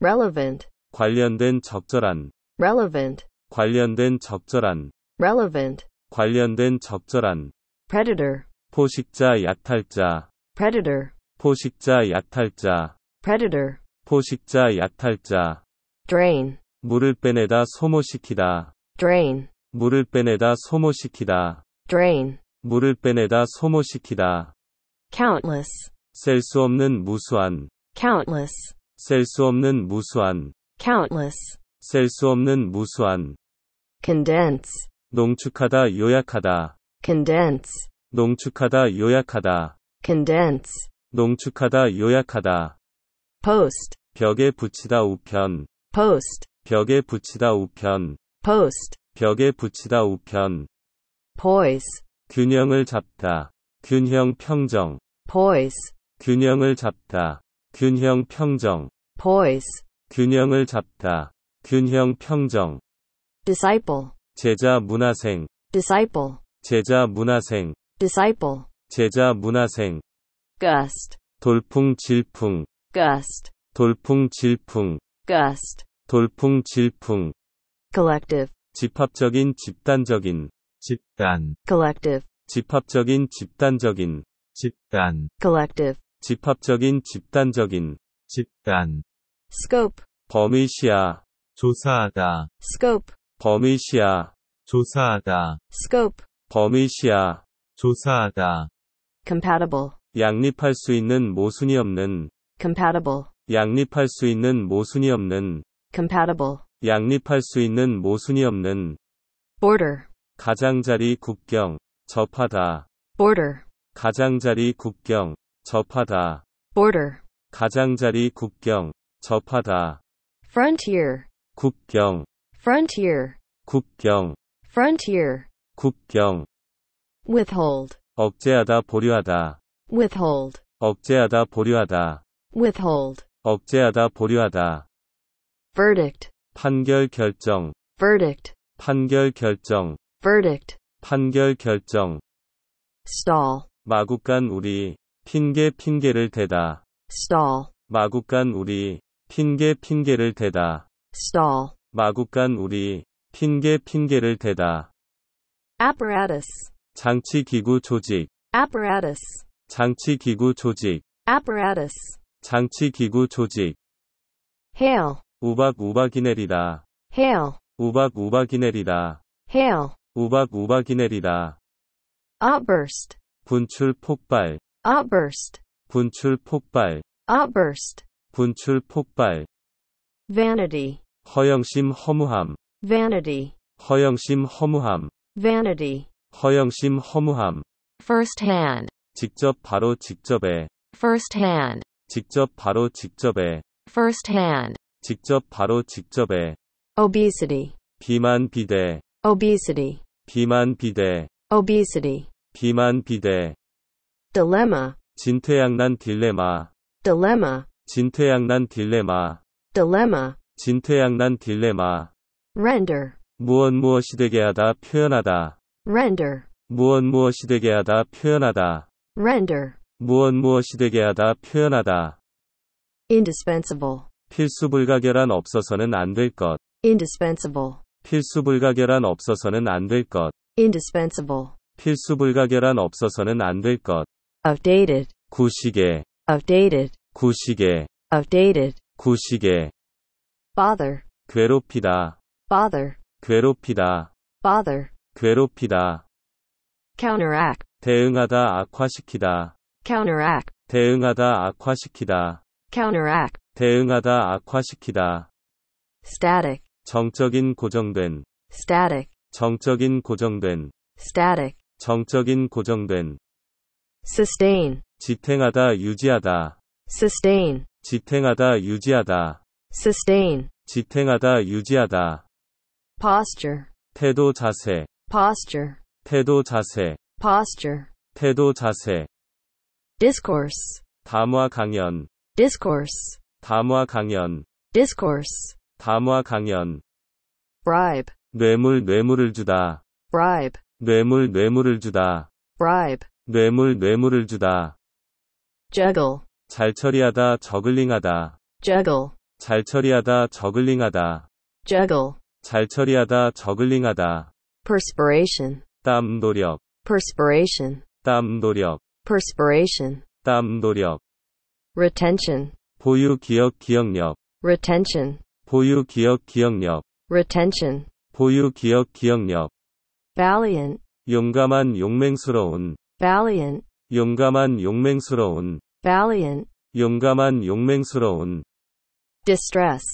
relevant 관련된 적절한 relevant 관련된 적절한 relevant 관련된 적절한 predator 포식자 약탈자 predator 포식자 약탈자 predator 포식자 약탈자 drain 물을 빼내다 소모시키다 drain 물을 빼내다 소모시키다 drain 물을 빼내다 소모시키다 countless 셀 수 없는 무수한 countless 셀수 없는 무수한 countless 셀 수 없는 무수한 condense 농축하다 요약하다 condense 농축하다 요약하다 condense 농축하다 요약하다 post 벽에 붙이다 우편 post 벽에 붙이다 우편 post 벽에 붙이다 우편 poise 균형을 잡다 균형 평정 poise 균형을 잡다 균형 평정 poise, 균형을 잡다 균형 평정 disciple, 제자 문화생 disciple, 제자 문화생 disciple, 제자 문화생 gust, 돌풍 질풍 gust, 돌풍 질풍 gust, 돌풍 질풍 collective, 집합적인 집단적인 집단 collective, 집합적인 집단적인 집단 collective, 집합적인 집단적인 집단 scope 범위 시야 조사하다 scope 범위 시야 조사하다 scope 범위 시야 조사하다 compatible 양립할 수 있는 모순이 없는 compatible 양립할 수 있는 모순이 없는 compatible 양립할 수 있는 모순이 없는 border 가장자리 국경 접하다 border 가장자리 국경 접하다. border. 가장자리 국경. 접하다. frontier. 국경. frontier. 국경. frontier. 국경. withhold. 억제하다 보류하다. withhold. 억제하다 보류하다. withhold. 억제하다 보류하다. verdict. 판결 결정. verdict. 판결 결정. verdict. 판결 결정. stall. 마구간 우리 핑계 핑계를 대다. stall. 마구간 우리 핑계 핑계를 대다. stall. 마구간 우리 핑계 핑계를 대다. apparatus. 장치 기구 조직. apparatus. 장치 기구 조직. apparatus. 장치 기구 조직. hail. 우박 우박이 내리다. hail. 우박 우박이 내리다. hail. 우박 우박이 내리다. outburst. 분출 폭발. outburst, 분출 폭발, outburst, 분출 폭발, vanity, 허영심 허무함, vanity, 허영심 허무함, vanity, 허영심 허무함, first hand, 직접 바로 직접에, first hand, 직접 바로 직접에, first hand, 직접 바로 직접에, obesity, 비만 비대, obesity, 비만 비대, obesity, 비만 비대, dilemma 진퇴양난 딜레마 dilemma 진퇴양난 딜레마 dilemma 진퇴양난 딜레마 render 무언 무엇이 되게 하다 표현하다 render 무언 무엇이 되게 하다 표현하다 render 무언 무엇이 되게 하다 표현하다 indispensable 필수 불가결한 없어서는 안 될것 indispensable 필수 불가결한 없어서는 안 될것 indispensable 필수 불가결한 없어서는 안될것 outdated 구시계 outdated 구시계 outdated 구시계 bother 괴롭히다 bother 괴롭히다 bother 괴롭히다 counteract 대응하다 악화시키다 counteract 대응하다 악화시키다 counteract 대응하다 악화시키다 static 정적인 고정된 static 정적인 고정된 static 정적인 고정된 sustain 지탱하다 유지하다 sustain 지탱하다 유지하다 sustain 지탱하다 유지하다 posture 태도 자세 posture 태도 자세 posture 태도 자세 discourse 담화 강연 discourse 담화 강연 discourse 담화 강연 bribe 뇌물 뇌물을 주다 bribe 뇌물 뇌물을 주다 bribe 뇌물 뇌물을 주다. juggle 잘 처리하다 저글링하다. juggle 잘 처리하다 저글링하다. juggle 잘 처리하다 저글링하다. perspiration 땀 노력 perspiration 땀 노력 perspiration 땀 노력 retention 보유 기억 기억력 retention 보유 기억 기억력 retention 보유 기억 기억력 valiant 용감한 용맹스러운 valiant 용감한 용맹스러운 valiant 용감한 용맹스러운 distress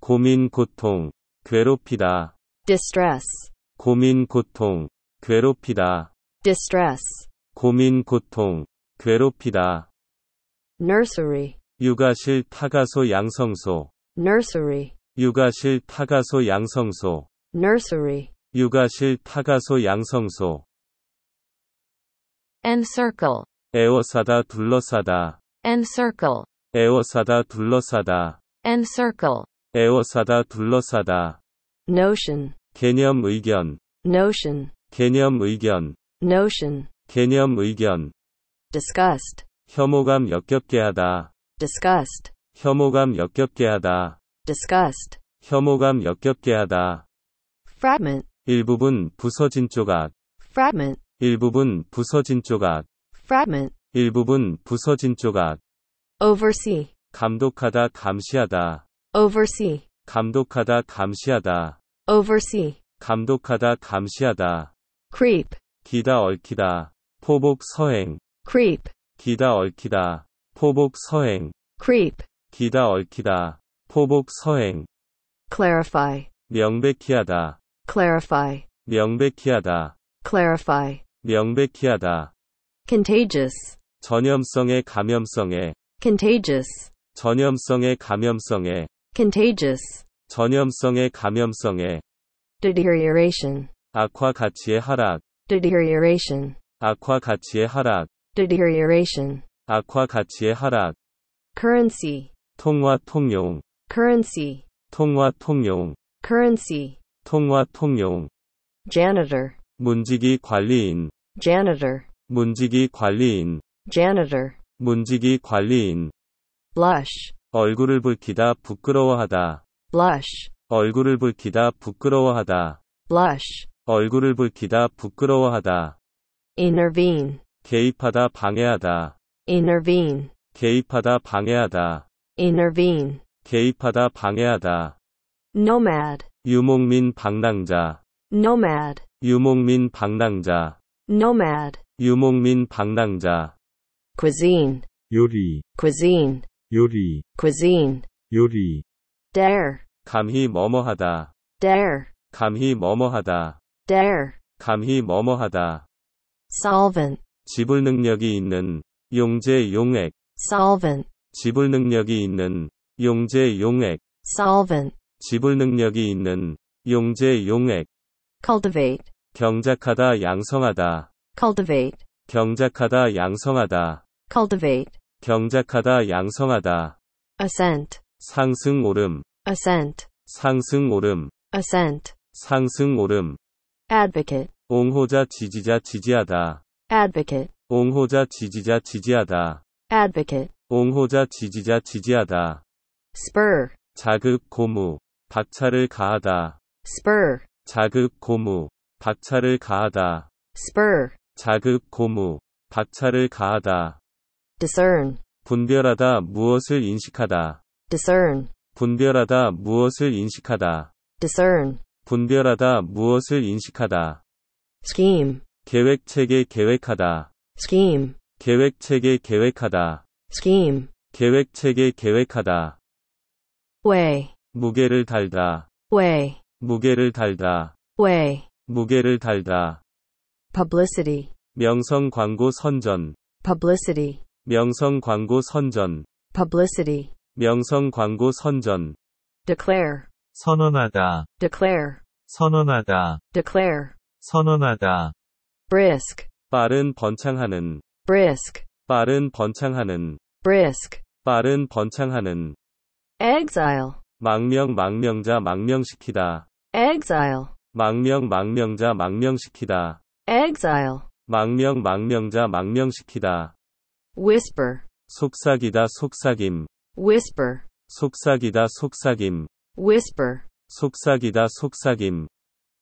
고민 고통 괴롭히다 distress 고민 고통 괴롭히다 distress 고민 고통 괴롭히다 nursery 육아실 타가소 양성소 nursery 육아실 타가소 양성소 nursery 육아실 타가소 양성소 encircle 에워싸다 둘러싸다 encircle 에워싸다 둘러싸다 encircle 에워싸다 둘러싸다 notion 개념 의견 notion 개념 의견 notion 개념 의견 disgust 혐오감 역겹게 하다 disgust 혐오감 역겹게 하다 disgust 혐오감 역겹게 하다 fragment 일부분 부서진 조각 fragment 일부분 부서진 조각 fragment 일부분 부서진 조각 oversee 감독하다 감시하다 oversee 감독하다 감시하다 oversee 감독하다 감시하다 creep 기다 얽히다 포복 서행 creep 기다 얽히다 포복 서행 creep 기다 얽히다 포복 서행 clarify 명백히 하다 clarify 명백히 하다 clarify 명백히 하다. contagious 전염성의 감염성에 contagious 전염성의 감염성에 contagious 전염성의 감염성에 deterioration 악화 가치의 하락 deterioration 악화 가치의 하락 deterioration 악화 가치의 하락 currency 통화 통용 currency 통화 통용 currency 통화 통용 janitor 문지기 관리인 janitor 문지기 관리인 janitor 문지기 관리인 blush 얼굴을 붉히다 부끄러워하다 blush 얼굴을 붉히다 부끄러워하다 blush 얼굴을 붉히다 부끄러워하다 intervene 개입하다 방해하다 intervene 개입하다 방해하다 intervene 개입하다 방해하다 nomad 유목민 방랑자 nomad 유목민 방랑자 nomad 유목민 방랑자 cuisine 요리 cuisine 요리 cuisine 요리 dare 감히 뭐뭐하다 dare 감히 뭐뭐하다 dare 감히 뭐뭐하다 solvent 지불 능력이 있는 용제 용액 solvent 지불 능력이 있는 용제 용액 solvent 지불 능력이 있는 용제 용액 cultivate 경작하다 양성하다 cultivate 경작하다 양성하다 cultivate 경작하다 양성하다 ascent 상승 오름 ascent 상승 오름 ascent 상승 오름 advocate 옹호자 지지자 지지하다 advocate 옹호자 지지자 지지하다 advocate 옹호자 지지자 지지하다 spur 자극 고무 박차를 가하다 spur 자극 고무 박차를 가하다. spur. 자극 고무. 박차를 가하다. discern. 분별하다 무엇을 인식하다. discern. 분별하다 무엇을 인식하다. discern. 분별하다 무엇을 인식하다. scheme. 계획 체계 계획하다. scheme. 계획 체계 계획하다. scheme. 계획 체계 계획하다. way. 무게를 달다. way. 무게를 달다. way. 무게를 달다. publicity 명성 광고 선전 publicity 명성 광고 선전 publicity 명성 광고 선전 declare 선언하다 declare 선언하다 declare 선언하다 brisk 빠른 번창하는 brisk 빠른 번창하는 brisk 빠른 번창하는 exile 망명 망명자 망명시키다 exile 망명 망명자 망명시키다. exile. 망명 망명자 망명시키다. whisper. 속삭이다 속삭임. whisper. 속삭이다 속삭임. whisper. 속삭이다 속삭임.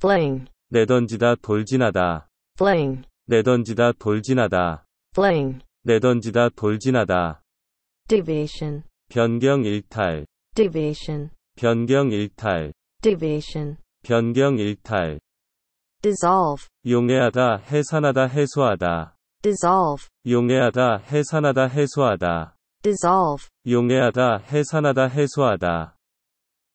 fling. 내던지다 돌진하다. fling. 내던지다 돌진하다. fling. 내던지다 돌진하다. deviation. 변경 일탈. deviation. 변경 일탈. deviation. 변경 일탈 dissolve 용해하다 해산하다 해소하다 dissolve 용해하다 해산하다 해소하다 dissolve 용해하다 해산하다 해소하다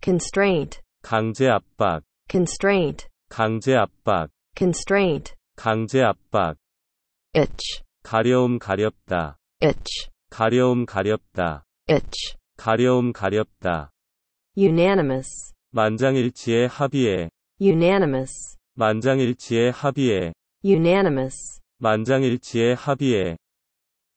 constraint 강제 압박 constraint 강제 압박 constraint 강제 압박 itch 가려움 가렵다 itch 가려움 가렵다 itch 가려움 가렵다 unanimous 만장일치의 합의에 unanimous 만장일치의 합의에 unanimous 만장일치의 합의에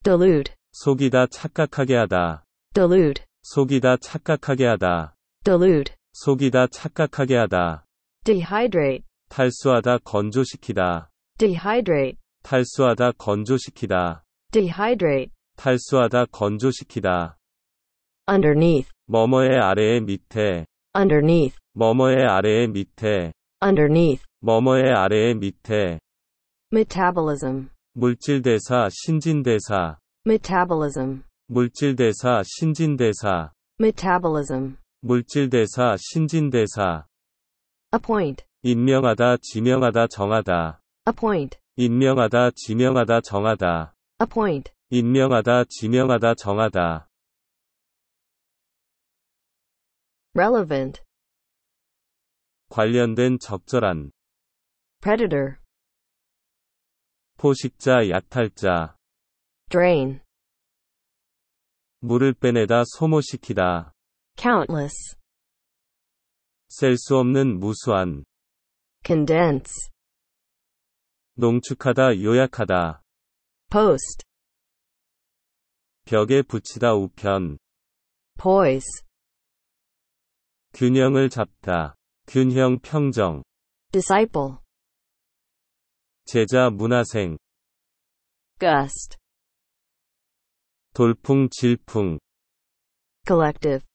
delude 속이다 착각하게 하다 delude 속이다 착각하게 하다 delude 속이다 착각하게 하다 dehydrate 탈수하다 건조시키다 dehydrate 탈수하다 건조시키다 dehydrate 탈수하다 건조시키다 underneath 뭐뭐의 아래의 밑에 underneath, 뭐뭐의 아래에 밑에, underneath, 뭐뭐의 아래에 밑에, metabolism, 물질대사, 신진대사, metabolism, 물질대사, 신진대사, metabolism, 물질대사, 신진대사, appoint, 임명하다, 지명하다, 정하다, appoint, 임명하다, 지명하다, 정하다, appoint, 임명하다, 지명하다, 정하다, relevant 관련된 적절한 predator 포식자 약탈자 drain 물을 빼내다 소모시키다 countless 셀 수 없는 무수한 condense 농축하다 요약하다 post 벽에 붙이다 우편 poise 균형을 잡다. 균형 평정. disciple. 제자 문화생. gust. 돌풍 질풍. collective.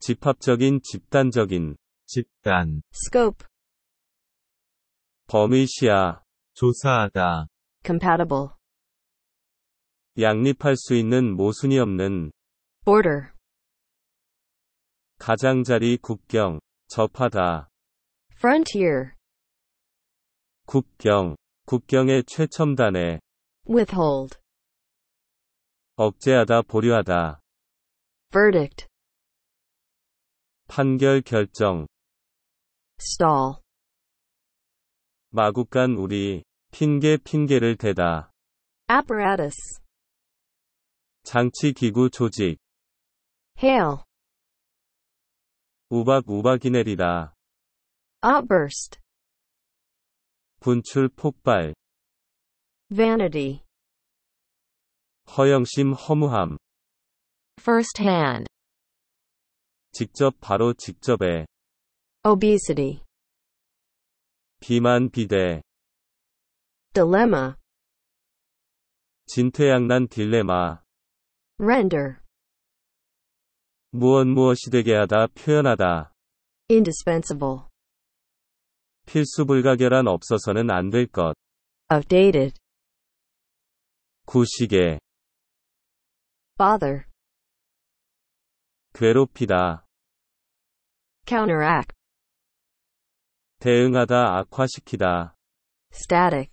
집합적인 집단적인 집단 scope 범위 시야 조사하다 compatible 양립할 수 있는 모순이 없는 border 가장자리 국경, 접하다. frontier 국경, 국경의 최첨단에 withhold 억제하다 보류하다. verdict 판결 결정 stall 마구간 우리 핑계 핑계를 대다. apparatus 장치 기구 조직 hail 우박 우박이 내리다. outburst 분출 폭발. vanity 허영심 허무함. first hand 직접 바로 직접에. obesity 비만 비대. dilemma 진퇴양난 딜레마. render 무엇 무엇이 되게 하다 표현하다. indispensable 필수 불가결한 없어서는 안 될 것. outdated 구시계 bother 괴롭히다. counteract 대응하다 악화시키다. static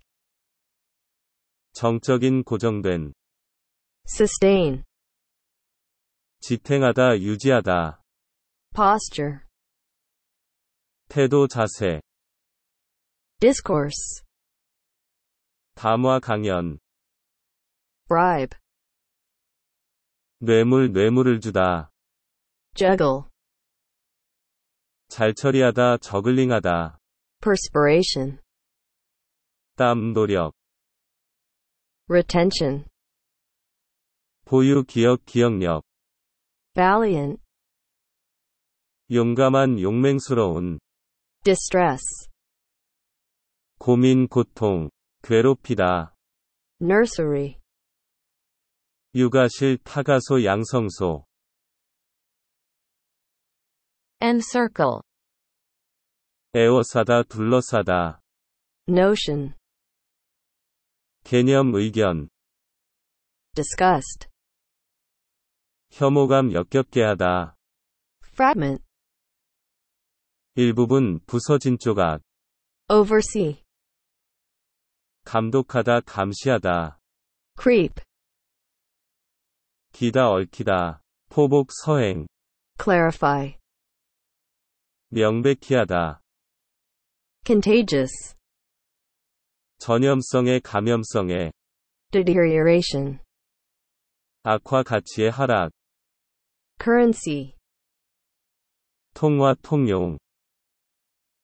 정적인 고정된 sustain 지탱하다 유지하다 posture 태도 자세 discourse 담화 강연 bribe 뇌물 뇌물을 주다 juggle 잘 처리하다 저글링하다 perspiration 땀 노력 retention 보유 기억 기억력 valiant 용감한 용맹스러운 distress 고민 고통 괴롭히다 nursery 육아실 타가소 양성소 encircle 에워싸다 둘러싸다 notion 개념 의견 discussed 혐오감 역겹게 하다. fragment 일부분 부서진 조각. oversee 감독하다 감시하다. creep 기다 얽히다. 포복 서행. clarify 명백히 하다. contagious 전염성의 감염성에 deterioration 악화 가치의 하락. currency 통화 통용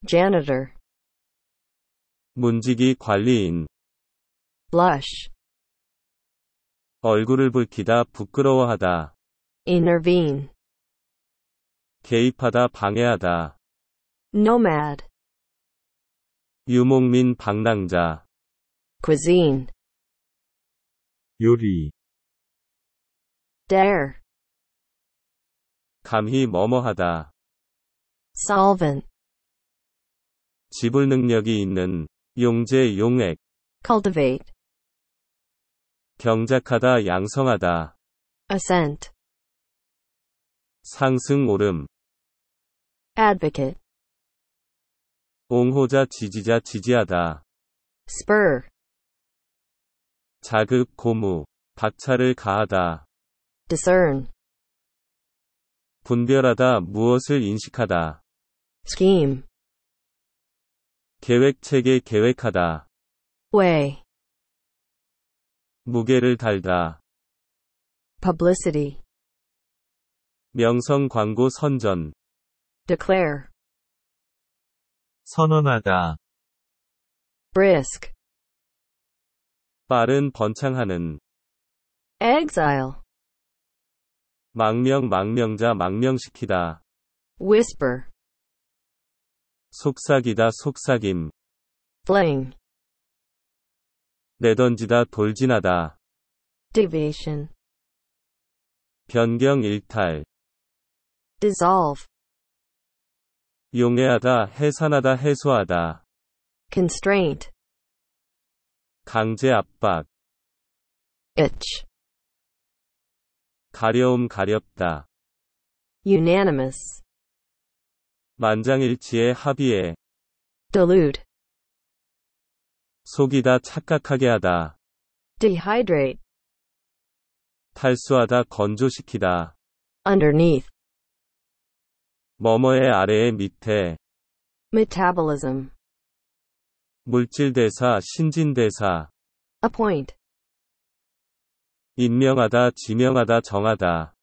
janitor 문지기 관리인 blush 얼굴을 붉히다 부끄러워하다 intervene 개입하다 방해하다 nomad 유목민 방랑자 cuisine 요리 dare 감히 뭐뭐하다. solvent 지불 능력이 있는 용제 용액 cultivate 경작하다 양성하다 ascent 상승 오름 advocate 옹호자 지지자 지지하다 spur 자극 고무 박차를 가하다 discern 분별하다 무엇을 인식하다. scheme 계획 체계 계획하다. way 무게를 달다. publicity 명성 광고 선전 declare 선언하다. brisk 빠른 번창하는 exile 망명 망명자 망명시키다. whisper 속삭이다 속삭임. fling 내던지다 돌진하다. deviation 변경 일탈. dissolve 용해하다 해산하다 해소하다. constraint 강제 압박 itch 가려움 가렵다. unanimous 만장일치의 합의에 delude 속이다 착각하게 하다. dehydrate 탈수하다 건조시키다. underneath 뭐뭐의 아래의 밑에 metabolism 물질대사 신진대사 appoint 임명하다 지명하다 정하다